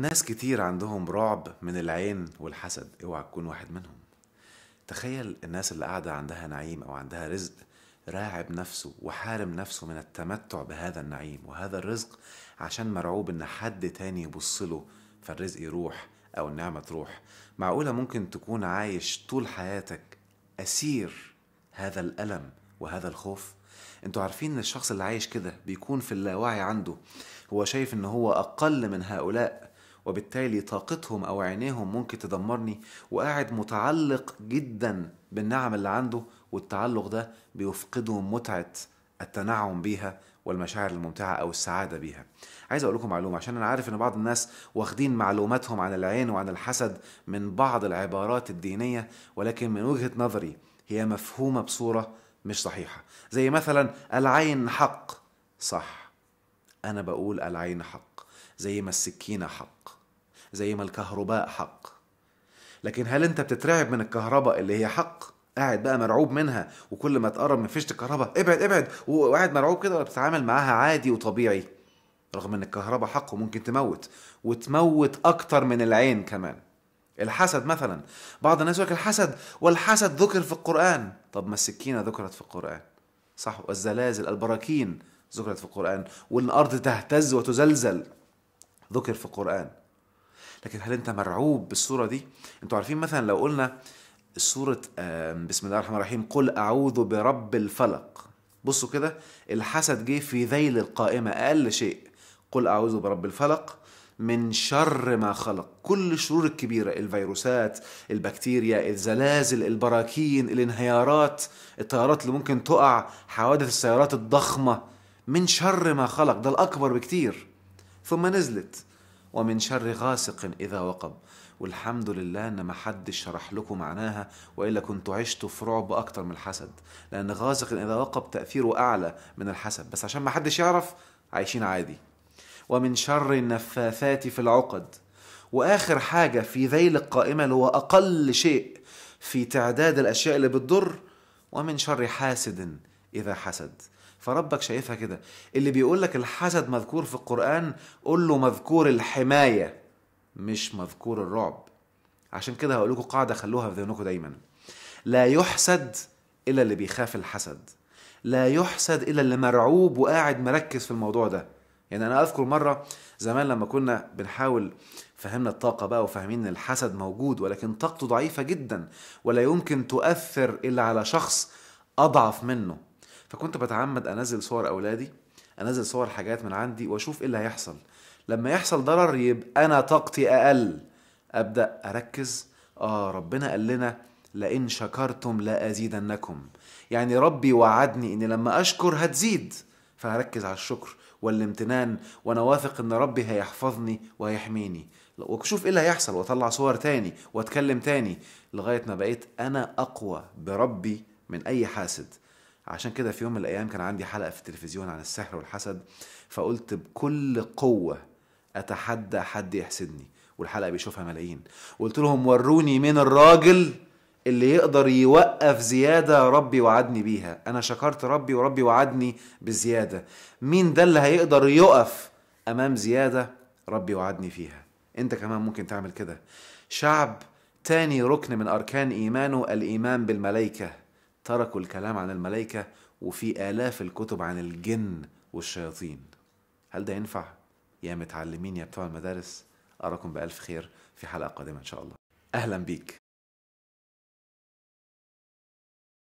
ناس كتير عندهم رعب من العين والحسد اوعى تكون واحد منهم تخيل الناس اللي قاعدة عندها نعيم أو عندها رزق راعب نفسه وحارم نفسه من التمتع بهذا النعيم وهذا الرزق عشان مرعوب إن حد تاني يبص له فالرزق يروح أو النعمة تروح معقولة ممكن تكون عايش طول حياتك أسير هذا الألم وهذا الخوف انتوا عارفين ان الشخص اللي عايش كده بيكون في اللاوعي عنده هو شايف ان هو اقل من هؤلاء وبالتالي طاقتهم أو عينيهم ممكن تدمرني وقاعد متعلق جدا بالنعم اللي عنده والتعلق ده بيفقده متعة التنعم بيها والمشاعر الممتعة أو السعادة بيها عايز أقول لكم معلومة عشان أنا عارف إن بعض الناس واخدين معلوماتهم عن العين وعن الحسد من بعض العبارات الدينية ولكن من وجهة نظري هي مفهومة بصورة مش صحيحة زي مثلا العين حق صح أنا بقول العين حق زي ما السكينة حق زي ما الكهرباء حق لكن هل انت بتترعب من الكهرباء اللي هي حق قاعد بقى مرعوب منها وكل ما تقرب من فيشه الكهرباء ابعد ابعد وقاعد مرعوب كده ولا بتتعامل معاها عادي وطبيعي رغم ان الكهرباء حق وممكن تموت وتموت اكتر من العين كمان الحسد مثلا بعض الناس يقول الحسد والحسد ذكر في القران طب ما السكينه ذكرت في القران صح والزلازل البراكين ذكرت في القران والارض تهتز وتزلزل ذكر في القران لكن هل انت مرعوب بالصوره دي انتوا عارفين مثلا لو قلنا سوره بسم الله الرحمن الرحيم قل اعوذ برب الفلق بصوا كده الحسد جه في ذيل القائمه اقل شيء قل اعوذ برب الفلق من شر ما خلق كل الشرور الكبيرة الفيروسات البكتيريا الزلازل البراكين الانهيارات الطيارات اللي ممكن تقع حوادث السيارات الضخمة من شر ما خلق ده الأكبر بكتير ثم نزلت ومن شر غاسق إذا وقب والحمد لله ان ما حدش شرح لكم معناها والا كنت عشت في رعب اكتر من الحسد لان غاسق اذا وقب تاثيره اعلى من الحسد بس عشان ما حدش يعرف عايشين عادي ومن شر النفاثات في العقد واخر حاجه في ذيل القائمه اللي هو اقل شيء في تعداد الاشياء اللي بتضر ومن شر حاسد اذا حسد فربك شايفها كده اللي بيقول لك الحسد مذكور في القرآن قول له مذكور الحماية مش مذكور الرعب عشان كده هقول لكم قاعدة خلوها في ذهنكم دايما لا يحسد إلا اللي بيخاف الحسد لا يحسد إلا اللي مرعوب وقاعد مركز في الموضوع ده يعني أنا أذكر مرة زمان لما كنا بنحاول فهمنا الطاقة بقى وفاهمين إن الحسد موجود ولكن طاقته ضعيفة جدا ولا يمكن تؤثر إلا على شخص أضعف منه فكنت بتعمد انزل صور اولادي انزل صور حاجات من عندي واشوف ايه اللي هيحصل لما يحصل ضرر يبقى انا طاقتي اقل ابدا اركز اه ربنا قال لنا لئن شكرتم لازيدنكم يعني ربي وعدني ان لما اشكر هتزيد فهركز على الشكر والامتنان وانا واثق ان ربي هيحفظني وهيحميني وشوف ايه اللي هيحصل واطلع صور تاني واتكلم تاني لغايه ما بقيت انا اقوى بربي من اي حاسد عشان كده في يوم من الايام كان عندي حلقه في التلفزيون عن السحر والحسد فقلت بكل قوه اتحدى حد يحسدني والحلقه بيشوفها ملايين وقلت لهم وروني مين الراجل اللي يقدر يوقف زياده ربي وعدني بيها انا شكرت ربي وربي وعدني بالزياده مين ده اللي هيقدر يقف امام زياده ربي وعدني فيها انت كمان ممكن تعمل كده شعب تاني ركن من اركان ايمانه الايمان بالملائكه تركوا الكلام عن الملائكة وفي آلاف الكتب عن الجن والشياطين هل ده ينفع؟ يا متعلمين يا بتوع المدارس أراكم بألف خير في حلقة قادمة إن شاء الله أهلا بيك